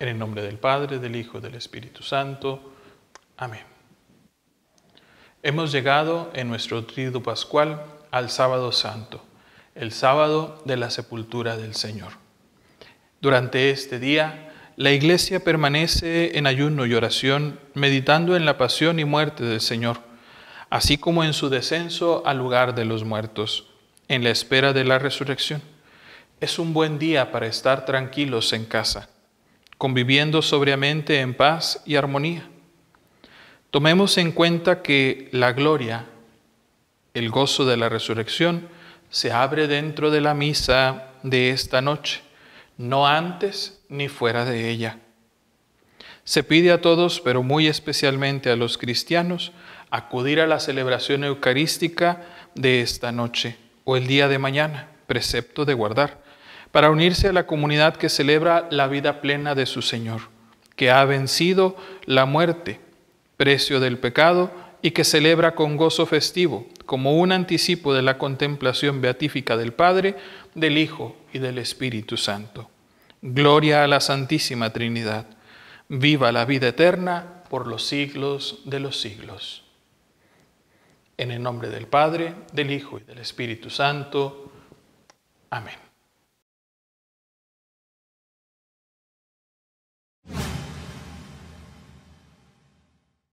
En el nombre del Padre, del Hijo y del Espíritu Santo. Amén. Hemos llegado en nuestro triduo pascual al sábado santo, el sábado de la sepultura del Señor. Durante este día, la iglesia permanece en ayuno y oración, meditando en la pasión y muerte del Señor, así como en su descenso al lugar de los muertos, en la espera de la resurrección. Es un buen día para estar tranquilos en casa conviviendo sobriamente en paz y armonía. Tomemos en cuenta que la gloria, el gozo de la resurrección, se abre dentro de la misa de esta noche, no antes ni fuera de ella. Se pide a todos, pero muy especialmente a los cristianos, acudir a la celebración eucarística de esta noche o el día de mañana, precepto de guardar para unirse a la comunidad que celebra la vida plena de su Señor, que ha vencido la muerte, precio del pecado, y que celebra con gozo festivo, como un anticipo de la contemplación beatífica del Padre, del Hijo y del Espíritu Santo. Gloria a la Santísima Trinidad. Viva la vida eterna por los siglos de los siglos. En el nombre del Padre, del Hijo y del Espíritu Santo. Amén.